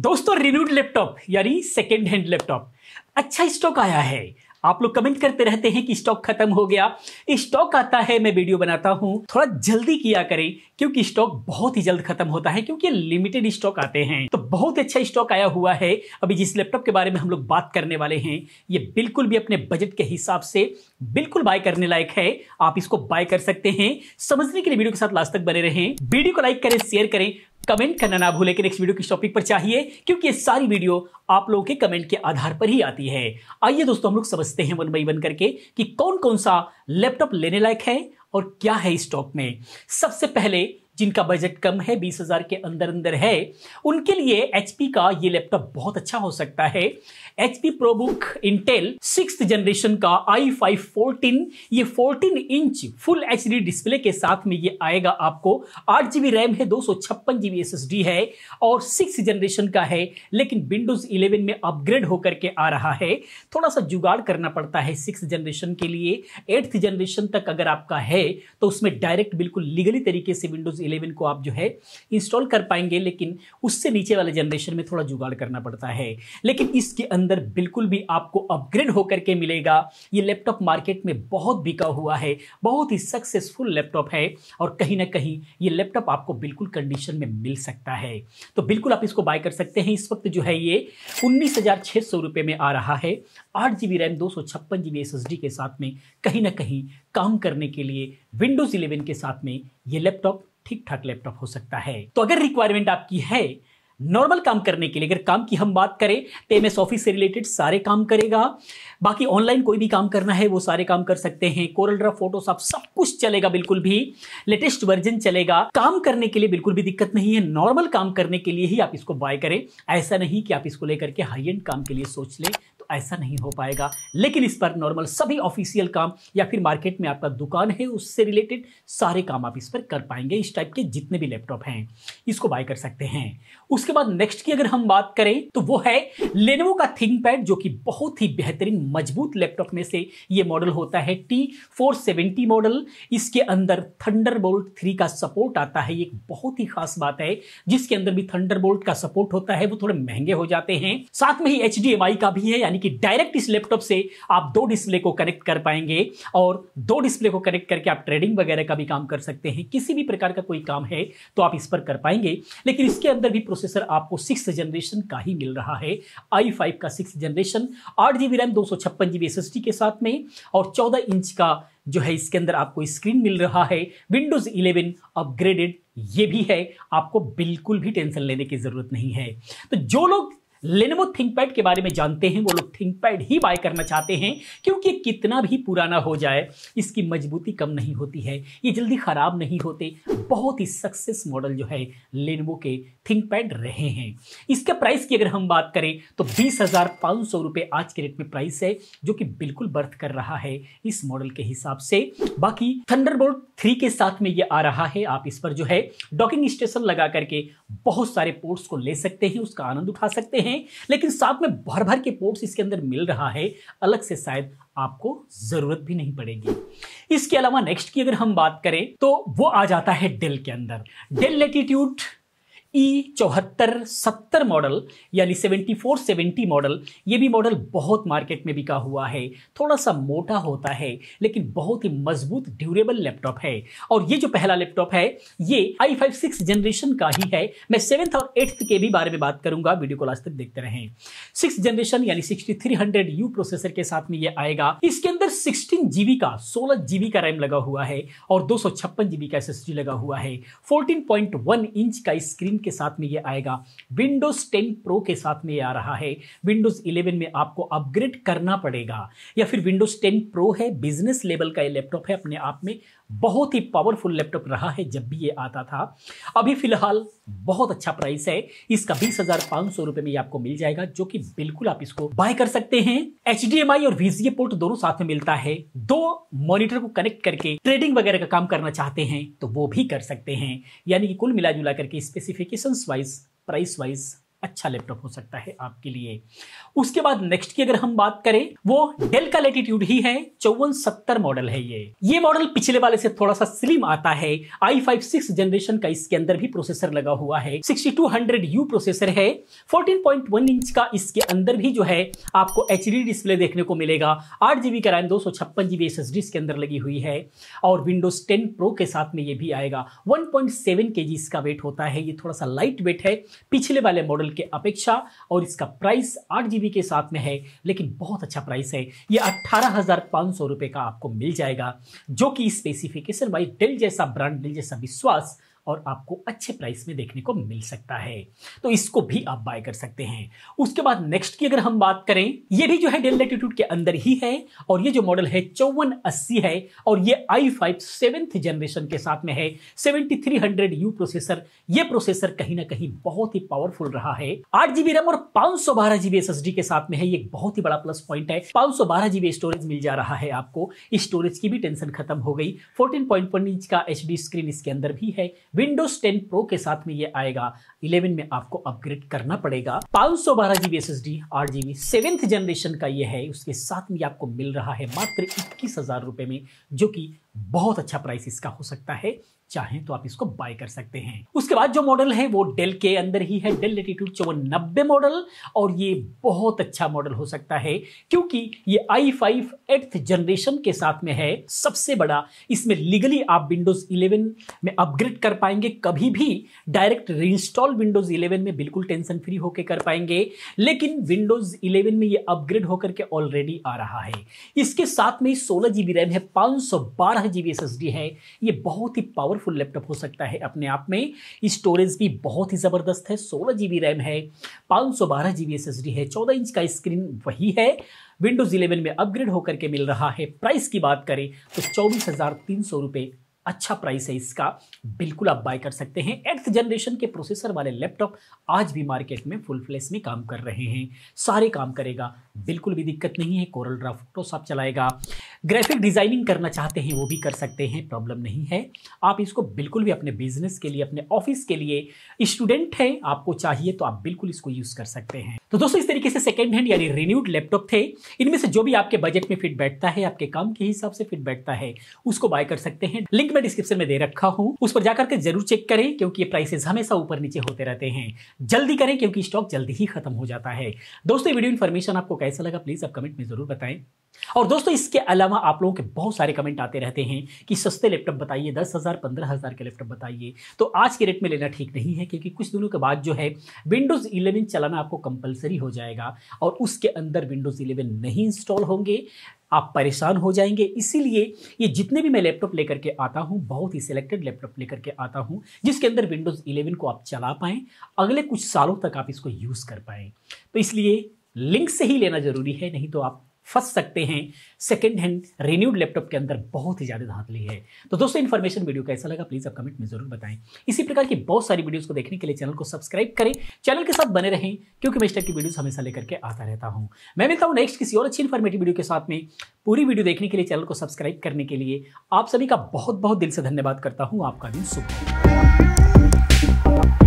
दोस्तों renewed laptop यानी second hand laptop अच्छा स्टॉक आया है आप लोग कमेंट करते रहते हैं कि स्टॉक खत्म हो गया स्टॉक आता है मैं वीडियो बनाता हूं थोड़ा जल्दी किया करें क्योंकि स्टॉक बहुत ही जल्द खत्म होता है क्योंकि लिमिटेड स्टॉक आते हैं तो बहुत अच्छा स्टॉक आया हुआ है अभी जिस लैपटॉप के बारे में हम लोग बात करने वाले हैं ये बिल्कुल भी अपने बजट के हिसाब से बिल्कुल बाय करने लायक है आप इसको बाय कर सकते हैं समझने के लिए वीडियो के साथ लास्ट तक बने रहें वीडियो को लाइक करें शेयर करें कमेंट करना ना भूले कि नेक्स्ट वीडियो किस टॉपिक पर चाहिए क्योंकि ये सारी वीडियो आप लोगों के कमेंट के आधार पर ही आती है आइए दोस्तों हम लोग समझते हैं वन बाई वन करके कि कौन कौन सा लैपटॉप लेने लायक है और क्या है स्टॉक में सबसे पहले जिनका बजट कम है बीस हज़ार के अंदर अंदर है उनके लिए एच का ये लैपटॉप बहुत अच्छा हो सकता है H P ProBook Intel six generation का आई फाइव फोर्टीन ये fourteen inch full H display के साथ में ये आएगा आपको आठ जीबी रैम है दो सौ छप्पन जीबी डी है और सिक्स जनरेशन का है लेकिन विंडोज इलेवन में अपग्रेड होकर के आ रहा है थोड़ा सा जुगाड़ करना पड़ता है सिक्स जनरेशन के लिए एट्थ जनरेशन तक अगर आपका है तो उसमें डायरेक्ट बिल्कुल लीगली तरीके से विंडोज इलेवन को आप जो है इंस्टॉल कर पाएंगे लेकिन उससे नीचे वाले जनरेशन में थोड़ा जुगाड़ करना पड़ता है लेकिन इसके अंदर बिल्कुल भी आपको अपग्रेड होकर के मिलेगा ये लैपटॉप मार्केट में बहुत बिका हुआ है बहुत ही सक्सेसफुल लैपटॉप है और कहीं ना कहीं ये लैपटॉप आपको बिल्कुल कंडीशन में मिल सकता है तो बिल्कुल आप इसको बाय कर सकते हैं इस वक्त जो है ये उन्नीस रुपए में आ रहा है आठ जी रैम दो सौ छप्पन के साथ में कहीं ना कहीं काम करने के लिए विंडोज़ 11 के साथ में ये लैपटॉप ठीक ठाक लैपटॉप हो सकता है तो अगर रिक्वायरमेंट आपकी है नॉर्मल काम करने के लिए अगर काम की हम बात करें तो एम एस ऑफिस से रिलेटेड सारे काम करेगा बाकी ऑनलाइन कोई भी काम करना है वो सारे काम कर सकते हैं कोरल ड्रा फोटोशॉप सब कुछ चलेगा बिल्कुल भी लेटेस्ट वर्जन चलेगा काम करने के लिए बिल्कुल भी दिक्कत नहीं है नॉर्मल काम करने के लिए ही आप इसको बाय करें ऐसा नहीं कि आप इसको लेकर के हाई एंड काम के लिए सोच लें ऐसा नहीं हो पाएगा लेकिन इस पर नॉर्मल सभी ऑफिशियल काम या फिर मार्केट में आपका दुकान है उससे रिलेटेड सारे काम आप इस पर कर पाएंगे इस टाइप के जितने भी लैपटॉप हैं इसको बाय कर सकते हैं उसके बाद नेक्स्ट की अगर हम बात करें तो वो है लेनोवो का थिंक पैड जो कि बहुत ही बेहतरीन मजबूत लैपटॉप में से ये मॉडल होता है टी फोर सेवेंटी मॉडल इसके अंदर थंडर बोल्ट थ्री का सपोर्ट आता है ये बहुत ही खास बात है जिसके अंदर भी थंडर बोल्ट का सपोर्ट होता है वो थोड़े महंगे हो जाते हैं साथ में ही एच का भी है यानी कि डायरेक्ट इस लैपटॉप से आप दो डिस्प्ले को कनेक्ट कर पाएंगे और दो डिस्प्ले को कनेक्ट करके आप ट्रेडिंग वगैरह का भी काम कर सकते हैं किसी भी प्रकार का कोई काम है तो आप इस पर कर पाएंगे लेकिन इसके अंदर भी प्रोसेसर आपको सिक्स जनरेशन का ही मिल रहा है आई फाइव का सिक्स जनरेशन आठ जी बी रैम दो सौ छप्पन जी बी के साथ में और चौदह इंच का जो है इसके अंदर आपको स्क्रीन मिल रहा है विंडोज 11 अपग्रेडेड ये भी है आपको बिल्कुल भी टेंशन लेने की ज़रूरत नहीं है तो जो लोग लेनोवो थिंकपैड के बारे में जानते हैं वो लोग थिंकपैड ही बाय करना चाहते हैं क्योंकि कितना भी पुराना हो जाए इसकी मजबूती कम नहीं होती है ये जल्दी ख़राब नहीं होते बहुत ही सक्सेस मॉडल जो है लेनोवो के थिंकपैड रहे हैं इसके प्राइस की अगर हम बात करें तो बीस हज़ार पाँच सौ रुपये आज के रेट में प्राइस है जो कि बिल्कुल बर्थ कर रहा है इस मॉडल के हिसाब से बाकी थंडरबोल्ट थ्री के साथ में ये आ रहा है आप इस पर जो है डॉकिंग स्टेशन लगा करके बहुत सारे पोर्ट्स को ले सकते हैं उसका आनंद उठा सकते हैं हैं लेकिन साथ में भर भर के पोर्ट्स इसके अंदर मिल रहा है अलग से शायद आपको ज़रूरत भी नहीं पड़ेगी इसके अलावा नेक्स्ट की अगर हम बात करें तो वो आ जाता है डेल के अंदर डेल लेटीट्यूड ई e चौहत्तर सत्तर मॉडल यानी सेवेंटी फोर सेवेंटी मॉडल ये भी मॉडल बहुत मार्केट में बिका हुआ है थोड़ा सा मोटा होता है लेकिन बहुत ही मजबूत ड्यूरेबल लैपटॉप है और ये जो पहला लैपटॉप है ये आई फाइव सिक्स जनरेशन का ही है मैं सेवेंथ और एट्थ के भी बारे में बात करूंगा वीडियो को लास्ट तक देखते रहें सिक्स जनरेशन यानी sixty three hundred U processor के साथ में ये आएगा इसके अंदर सिक्सटीन जीबी का सोलह जीबी का रैम लगा हुआ है और दो सौ छप्पन जीबी का एस लगा हुआ है फोर्टीन पॉइंट वन इंच का स्क्रीन के साथ में ये आएगा विंडोज 10 प्रो के साथ में ये आ रहा है विंडोज 11 में आपको अपग्रेड करना पड़ेगा या फिर विंडोज 10 प्रो है बिजनेस लेवल का ये लैपटॉप है अपने आप में बहुत ही पावरफुल लैपटॉप रहा है जब भी ये आता था अभी फिलहाल बहुत अच्छा प्राइस है इसका बीस हजार पांच सौ रुपए में आपको मिल जाएगा जो कि बिल्कुल आप इसको बाय कर सकते हैं एच और वीजीए पोर्ट दोनों साथ में मिलता है दो मॉनिटर को कनेक्ट करके ट्रेडिंग वगैरह का काम करना चाहते हैं तो वो भी कर सकते हैं यानी कि कुल मिला जुला करके स्पेसिफिकेशन वाइज प्राइस वाइज अच्छा लैपटॉप हो सकता है आपके लिए उसके बाद नेक्स्ट की अगर हम बात करें वो डेल का लेटीट्यूड ही है चौवन सत्तर मॉडल है ये ये मॉडल पिछले वाले से थोड़ा सा स्लिम आता है i5 फाइव सिक्स जनरेशन का इसके अंदर भी प्रोसेसर लगा हुआ है 6200U प्रोसेसर है 14.1 इंच का इसके अंदर भी जो है आपको एच डी डिस्प्ले देखने को मिलेगा आठ जीबी का रैम दो सौ छप्पन जीबी एस एस डी इसके अंदर लगी हुई है और विंडोज टेन प्रो के साथ में ये भी आएगा वन पॉइंट सेवन के जी इसका वेट होता है ये थोड़ा सा लाइट वेट है पिछले वाले मॉडल के अपेक्षा और इसका प्राइस आठ जी के साथ में है लेकिन बहुत अच्छा प्राइस है ये अट्ठारह हज़ार पांच सौ रुपए का आपको मिल जाएगा जो कि स्पेसिफिकेशन वाइज डेल जैसा ब्रांड डेल जैसा विश्वास और आपको अच्छे प्राइस में देखने को मिल सकता है तो इसको भी आप बाय कर सकते हैं उसके बाद नेक्स्ट की अगर हम बात करें ये भी जो है डेल लेटिट्यूड के अंदर ही है और ये जो मॉडल है चौवन अस्सी है और ये आई फाइव सेवेंथ जनरेशन के साथ में है seventy three hundred U processor ये प्रोसेसर कहीं ना कहीं बहुत ही पावरफुल रहा है आठ जीबी रैम और पांच सौ बारह जीबी एस एस डी के साथ में है ये एक बहुत ही बड़ा प्लस पॉइंट है पांच सौ बारह जीबी स्टोरेज मिल जा रहा है आपको स्टोरेज की भी टेंशन खत्म हो गई फोर्टीन पॉइंट वन इंच का एच डी स्क्रीन इसके अंदर भी है विंडोज 10 प्रो के साथ में ये आएगा 11 में आपको अपग्रेड करना पड़ेगा पांच सौ बारह जीबी एस एस डी आठ जीबी सेवेंथ जनरेशन का ये है उसके साथ में आपको मिल रहा है मात्र इक्कीस हजार रुपए में जो कि बहुत अच्छा प्राइस इसका हो सकता है चाहें तो आप इसको बाय कर सकते हैं उसके बाद जो मॉडल है वो डेल के अंदर ही है डेल एटीट्यूड चौवन नब्बे मॉडल और ये बहुत अच्छा मॉडल हो सकता है क्योंकि ये आई फाइव एट्थ जनरेशन के साथ में है सबसे बड़ा इसमें लीगली आप विंडोज 11 में अपग्रेड कर पाएंगे कभी भी डायरेक्ट रीइंस्टॉल विंडोज इलेवन में बिल्कुल टेंशन फ्री होकर कर पाएंगे लेकिन विंडोज इलेवन में ये अपग्रेड होकर के ऑलरेडी आ रहा है इसके साथ में सोलह जीबी रैम है पांच सौ बारह जीबी एस है ये बहुत ही पावरफुल पावरफुल लैपटॉप हो सकता है अपने आप में स्टोरेज भी बहुत ही ज़बरदस्त है सोलह जी रैम है पाँच सौ बारह जी बी है चौदह इंच का स्क्रीन वही है विंडोज़ इलेवन में अपग्रेड होकर के मिल रहा है प्राइस की बात करें तो चौबीस हज़ार तीन सौ रुपये अच्छा प्राइस है इसका बिल्कुल आप बाय कर सकते हैं एट्थ जनरेशन के प्रोसेसर वाले लैपटॉप आज भी मार्केट में फुल फ्लेस में काम कर रहे हैं सारे काम करेगा बिल्कुल भी दिक्कत नहीं है कोरल ड्रा फोटोशॉप चलाएगा ग्राफिक डिज़ाइनिंग करना चाहते हैं वो भी कर सकते हैं प्रॉब्लम नहीं है आप इसको बिल्कुल भी अपने बिजनेस के लिए अपने ऑफिस के लिए स्टूडेंट है आपको चाहिए तो आप बिल्कुल इसको यूज़ कर सकते हैं तो दोस्तों इस तरीके से सेकेंड हैंड यानी रिन्यूड लैपटॉप थे इनमें से जो भी आपके बजट में फिट बैठता है आपके काम के हिसाब से फिट बैठता है उसको बाय कर सकते हैं लिंक मैं डिस्क्रिप्शन में दे रखा हूं उस पर जाकर के जरूर चेक करें क्योंकि ये प्राइसेस हमेशा ऊपर नीचे होते रहते हैं जल्दी करें क्योंकि स्टॉक जल्दी ही खत्म हो जाता है दोस्तों वीडियो इन्फॉर्मेशन आपको कैसा लगा प्लीज़ आप कमेंट में ज़रूर बताएं और दोस्तों इसके अलावा आप लोगों के बहुत सारे कमेंट आते रहते हैं कि सस्ते लैपटॉप बताइए दस हज़ार पंद्रह हज़ार के लैपटॉप बताइए तो आज के रेट में लेना ठीक नहीं है क्योंकि कुछ दिनों के बाद जो है विंडोज़ 11 चलाना आपको कंपलसरी हो जाएगा और उसके अंदर विंडोज़ 11 नहीं इंस्टॉल होंगे आप परेशान हो जाएंगे इसीलिए ये जितने भी मैं लैपटॉप लेकर के आता हूँ बहुत ही सिलेक्टेड लैपटॉप लेकर के आता हूँ जिसके अंदर विंडोज़ 11 को आप चला पाएँ अगले कुछ सालों तक आप इसको यूज़ कर पाएँ तो इसलिए लिंक से ही लेना जरूरी है नहीं तो आप फंस सकते हैं सेकेंड हैंड रिन्यूड लैपटॉप के अंदर बहुत ही ज़्यादा धांधली है तो दोस्तों इन्फॉर्मेशन वीडियो कैसा लगा प्लीज़ आप कमेंट में जरूर बताएं इसी प्रकार की बहुत सारी वीडियोस को देखने के लिए चैनल को सब्सक्राइब करें चैनल के साथ बने रहें क्योंकि मैं इस टाइप की वीडियोस हमेशा लेकर के आता रहता हूं मैं मिलता हूं नेक्स्ट किसी और अच्छी इन्फॉर्मेटिव वीडियो के साथ में पूरी वीडियो देखने के लिए चैनल को सब्सक्राइब करने के लिए आप सभी का बहुत बहुत दिल से धन्यवाद करता हूँ आपका दिन शुभ